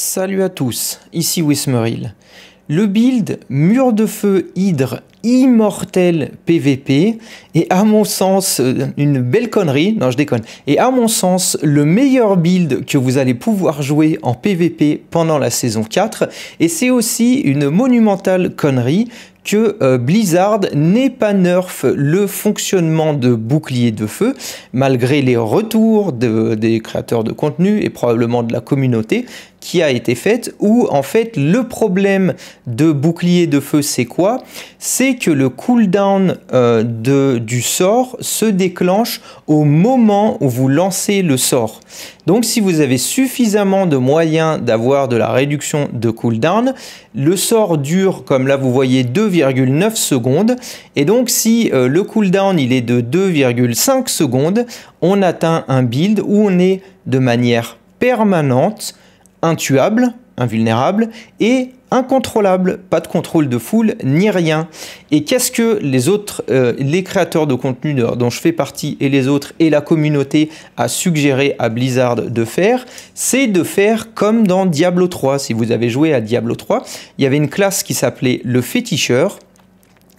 Salut à tous, ici Wismeril. Le build Mur de Feu Hydre Immortel PVP est à mon sens euh, une belle connerie, non je déconne, et à mon sens le meilleur build que vous allez pouvoir jouer en PVP pendant la saison 4 et c'est aussi une monumentale connerie que euh, Blizzard n'est pas nerf le fonctionnement de bouclier de feu, malgré les retours des créateurs de contenu et probablement de la communauté, qui a été faite où en fait le problème de bouclier de feu c'est quoi C'est que le cooldown euh, de, du sort se déclenche au moment où vous lancez le sort. Donc si vous avez suffisamment de moyens d'avoir de la réduction de cooldown, le sort dure comme là vous voyez 2,9 secondes et donc si euh, le cooldown il est de 2,5 secondes, on atteint un build où on est de manière permanente intuable, invulnérable, et incontrôlable, pas de contrôle de foule ni rien. Et qu'est-ce que les autres, euh, les créateurs de contenu dont je fais partie et les autres et la communauté a suggéré à Blizzard de faire C'est de faire comme dans Diablo 3. Si vous avez joué à Diablo 3, il y avait une classe qui s'appelait le féticheur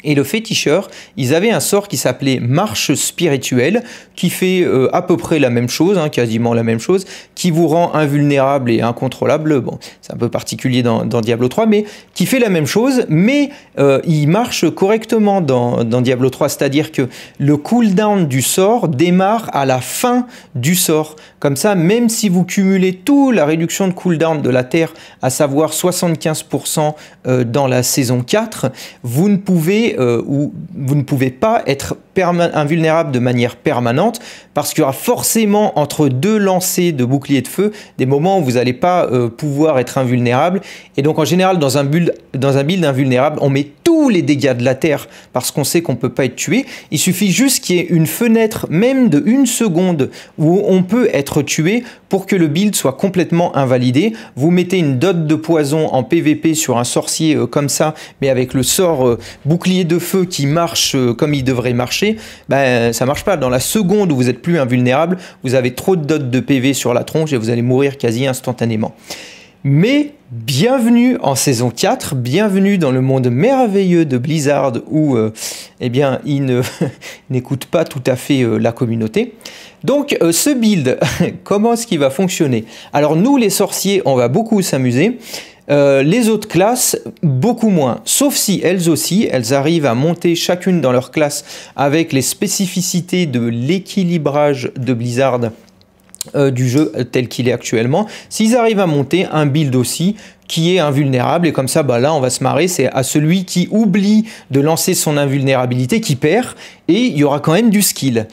et le féticheur, ils avaient un sort qui s'appelait marche spirituelle, qui fait euh, à peu près la même chose, hein, quasiment la même chose, qui vous rend invulnérable et incontrôlable. Bon, c'est un peu particulier dans, Diablo 3, mais qui fait la même chose, mais euh, il marche correctement dans, dans Diablo 3, c'est-à-dire que le cooldown du sort démarre à la fin du sort. Comme ça, même si vous cumulez tout la réduction de cooldown de la Terre, à savoir 75% euh, dans la saison 4, vous ne pouvez euh, où vous ne pouvez pas être invulnérable de manière permanente, parce qu'il y aura forcément entre deux lancers de bouclier de feu des moments où vous n'allez pas euh, pouvoir être invulnérable. Et donc en général, dans un, build, dans un invulnérable, on met tous les dégâts de la Terre, parce qu'on sait qu'on ne peut pas être tué. Il suffit juste qu'il y ait une fenêtre, même de une seconde, où on peut être tué pour que le build soit complètement invalidé. Vous mettez une dot de poison en PvP sur un sorcier euh, comme ça, mais avec le sort euh, bouclier de feu qui marche comme il devrait marcher, ben, ça marche pas. Dans la seconde où vous êtes plus invulnérable, vous avez trop de dots de PV sur la tronche et vous allez mourir quasi instantanément. Mais bienvenue en saison 4, bienvenue dans le monde merveilleux de Blizzard où euh, eh bien, ils n'écoute pas tout à fait euh, la communauté. Donc euh, ce build, comment est-ce qu'il va fonctionner Alors nous les sorciers, on va beaucoup s'amuser. Euh, les autres classes, beaucoup moins. Sauf si elles aussi, elles arrivent à monter chacune dans leur classe avec les spécificités de l'équilibrage de Blizzard. Euh, du jeu tel qu'il est actuellement. S'ils arrivent à monter un build aussi qui est invulnérable et comme ça bah là on va se marrer, c'est à celui qui oublie de lancer son invulnérabilité qui perd et il y aura quand même du skill.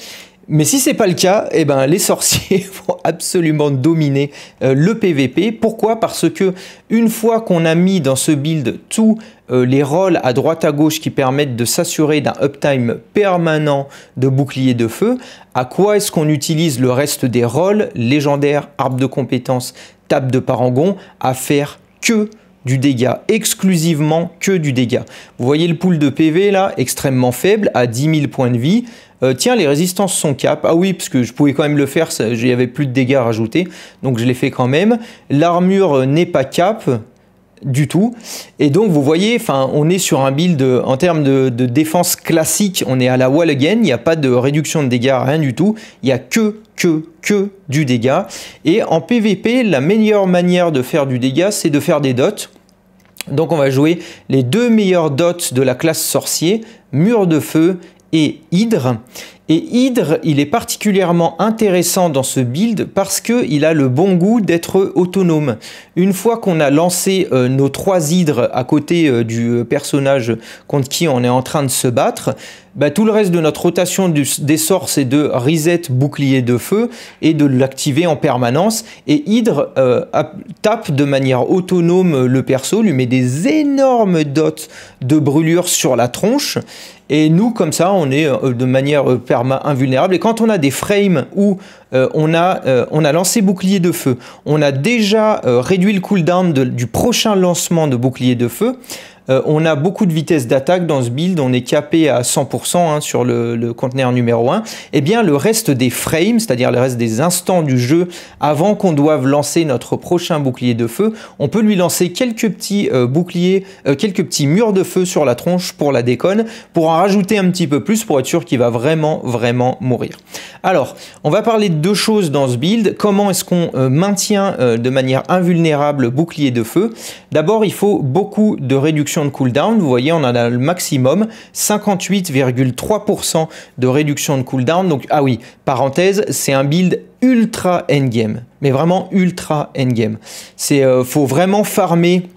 Mais si c'est pas le cas, eh ben les sorciers vont absolument dominer euh, le PVP. Pourquoi Parce que une fois qu'on a mis dans ce build tous euh, les rôles à droite à gauche qui permettent de s'assurer d'un uptime permanent de bouclier de feu, à quoi est-ce qu'on utilise le reste des rôles légendaires, arbre de compétences, table de parangon à faire que du dégât, exclusivement que du dégât. Vous voyez le pool de PV là, extrêmement faible, à 10 000 points de vie. Euh, tiens, les résistances sont cap. Ah oui, parce que je pouvais quand même le faire, il n'y avait plus de dégâts rajouter, donc je l'ai fait quand même. L'armure euh, n'est pas cap du tout. Et donc vous voyez, on est sur un build euh, en termes de, de, défense classique, on est à la wall again, il n'y a pas de réduction de dégâts, rien du tout. Il n'y a que, que, que du dégât. Et en PvP, la meilleure manière de faire du dégât, c'est de faire des dots. Donc on va jouer les deux meilleurs dots de la classe sorcier, mur de feu et Hydre. Et Hydre, il est particulièrement intéressant dans ce build parce qu'il a le bon goût d'être autonome. Une fois qu'on a lancé euh, nos trois Hydres à côté euh, du euh, personnage contre qui on est en train de se battre, bah, tout le reste de notre rotation des sorts, c'est de reset bouclier de feu et de l'activer en permanence. Et Hydre tape de manière autonome le perso, lui met des énormes dots de brûlure sur la tronche. Et nous, comme ça, on est euh, de manière euh, perma invulnérable. Et quand on a des frames où euh, on, a, on a lancé bouclier de feu, on a déjà réduit le cooldown du prochain lancement de bouclier de feu, euh, on a beaucoup de vitesse d'attaque dans ce build, on est capé à 100% hein, sur le, conteneur numéro 1. et eh bien, le reste des frames, c'est-à-dire le reste des instants du jeu, avant qu'on doive lancer notre prochain bouclier de feu, on peut lui lancer quelques petits euh, boucliers, euh, quelques petits murs de feu sur la tronche pour la déconne, pour en rajouter un petit peu plus pour être sûr qu'il va vraiment, vraiment mourir. Alors, on va parler de deux choses dans ce build. Comment est-ce qu'on maintient de manière invulnérable bouclier de feu D'abord, il faut beaucoup de réduction de cooldown. Vous voyez, on en a le maximum, 58,3% de réduction de cooldown. Donc, ah oui, parenthèse, c'est un build ultra endgame, mais vraiment ultra endgame. C'est euh, faut vraiment farmer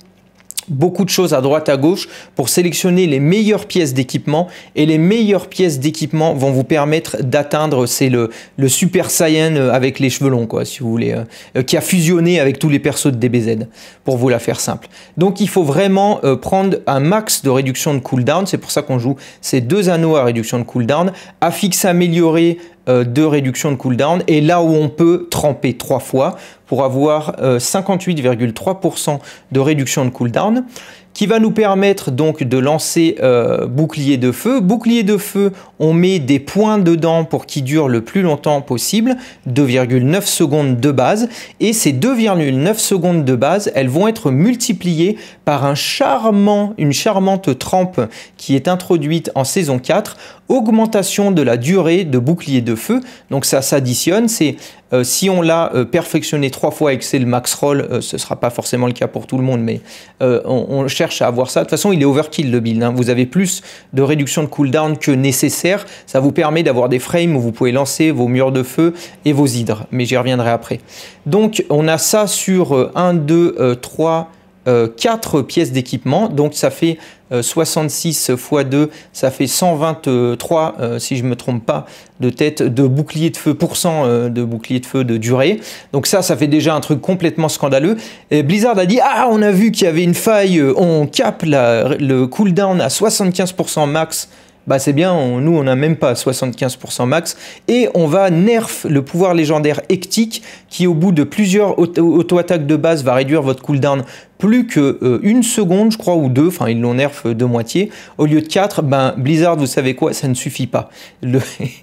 beaucoup de choses à droite à gauche pour sélectionner les meilleures pièces d'équipement et les meilleures pièces d'équipement vont vous permettre d'atteindre c'est le, super saiyan euh, avec les cheveux longs quoi si vous voulez euh, euh, qui a fusionné avec tous les persos de DBZ pour vous la faire simple donc il faut vraiment prendre un max de réduction de cooldown c'est pour ça qu'on joue ces deux anneaux à réduction de cooldown affix amélioré euh, de réduction de cooldown et là où on peut tremper trois fois pour avoir 58,3% euh, de réduction de cooldown qui va nous permettre donc de lancer euh, bouclier de feu. Bouclier de feu, on met des points dedans pour qu'ils durent le plus longtemps possible, 2,9 secondes de base, et ces 2,9 secondes de base, elles vont être multipliées par une charmante trempe qui est introduite en saison 4, augmentation de la durée de bouclier de feu, donc ça s'additionne, c'est euh, si on l'a euh, perfectionné trois fois et que c'est le max roll, euh, ce ne sera pas forcément le cas pour tout le monde, mais on, cherche à avoir ça. De toute façon, il est overkill le build, hein. vous avez plus de réduction de cooldown que nécessaire ça vous permet d'avoir des frames où vous pouvez lancer vos murs de feu et vos hydres, mais j'y reviendrai après. Donc on a ça sur 1, 2, 3, 4 pièces d'équipement, donc ça fait 66 x 2, ça fait 123, euh, si je ne me trompe pas, de tête de bouclier de feu, pourcent euh, de bouclier de feu de durée. Donc ça, ça fait déjà un truc complètement scandaleux. Et Blizzard a dit, ah, on a vu qu'il y avait une faille, euh, on cap le cooldown à 75% max bah, c'est bien, nous on n'a même pas 75% max, et on va nerf le pouvoir légendaire ectique qui au bout de plusieurs auto-attaques de base va réduire votre cooldown plus que euh, une seconde, je crois, ou deux, enfin ils l'ont nerf de moitié, au lieu de quatre, ben Blizzard, vous savez quoi, ça ne suffit pas. Le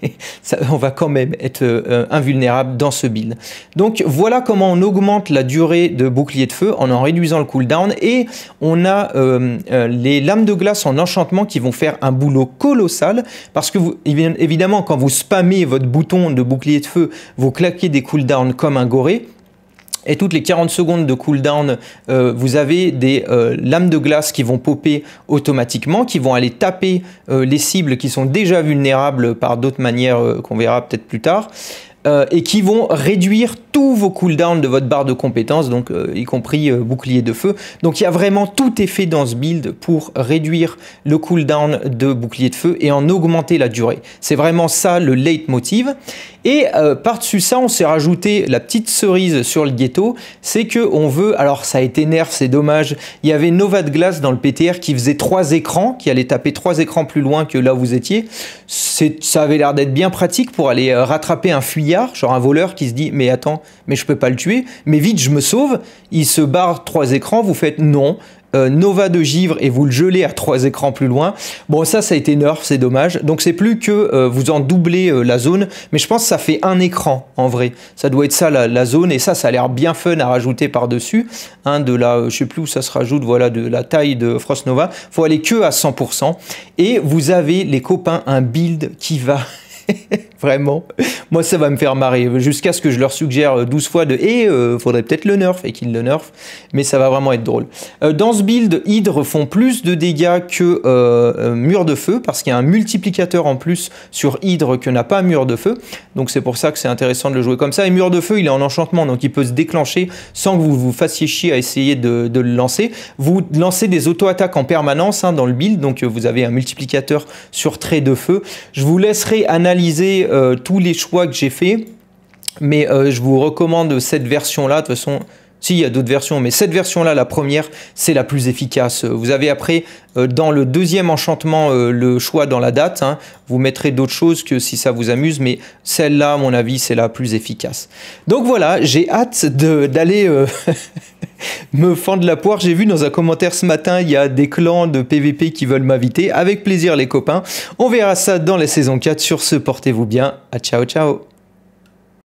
on va quand même être euh, invulnérable dans ce build. Donc voilà comment on augmente la durée de bouclier de feu en en réduisant le cooldown et on a euh, les lames de glace en enchantement qui vont faire un boulot colossal parce que vous, évidemment quand vous spammez votre bouton de bouclier de feu, vous claquez des cooldowns comme un goré, et toutes les 40 secondes de cooldown, euh, vous avez des euh, lames de glace qui vont popper automatiquement, qui vont aller taper euh, les cibles qui sont déjà vulnérables par d'autres manières qu'on verra peut-être plus tard. et qui vont réduire tous vos cooldowns de votre barre de compétences, donc y compris bouclier de feu. Donc il y a vraiment tout effet dans ce build pour réduire le cooldown de bouclier de feu et en augmenter la durée. C'est vraiment ça le leitmotiv. Et euh, par-dessus ça, on s'est rajouté la petite cerise sur le ghetto, c'est que on veut, alors ça a été nerf, c'est dommage, il y avait Nova de Glace dans le PTR qui faisait trois écrans, qui allait taper trois écrans plus loin que là où vous étiez. Ça avait l'air d'être bien pratique pour aller euh, rattraper un fuyard, genre un voleur qui se dit mais attends, mais je peux pas le tuer, mais vite je me sauve, il se barre trois écrans, vous faites non, euh, Nova de givre et vous le geler à trois écrans plus loin. Bon, ça, ça a été nerf, c'est dommage. Donc, c'est plus que euh, vous en doublez euh, la zone, mais je pense ça fait un écran en vrai. Ça doit être ça la, zone, et ça, ça a l'air bien fun à rajouter par-dessus. un hein, de la, je sais plus où ça se rajoute, voilà, de la taille de Frost Nova. Faut aller que à 100%. Et vous avez, les copains, un build qui va. Vraiment. Moi, ça va me faire marrer. Jusqu'à ce que je leur suggère 12 euh, fois de et eh, euh, faudrait peut-être le nerf et qu'ils le nerf. Mais ça va vraiment être drôle. Euh, dans ce build, Hydre font plus de dégâts que Mur de Feu parce qu'il y a un multiplicateur en plus sur Hydre que n'a pas Mur de Feu. Donc c'est pour ça que c'est intéressant de le jouer comme ça. Et Mur de Feu, il est en enchantement donc il peut se déclencher sans que vous vous fassiez chier à essayer de, le lancer. Vous lancez des auto-attaques en permanence hein, dans le build. Donc vous avez un multiplicateur sur trait de feu. Je vous laisserai analyser euh, tous les choix que j'ai fait mais euh, je vous recommande cette version là de toute façon si, il y a d'autres versions, mais cette version-là, la première, c'est la plus efficace. Vous avez après, euh, dans le deuxième enchantement, euh, le choix dans la date. Hein, vous mettrez d'autres choses que si ça vous amuse, mais celle-là, à mon avis, c'est la plus efficace. Donc voilà, j'ai hâte d'aller euh, me fendre la poire. J'ai vu dans un commentaire ce matin, il y a des clans de PVP qui veulent m'inviter. Avec plaisir, les copains. On verra ça dans la saison 4. Sur ce, portez-vous bien. À ciao, ciao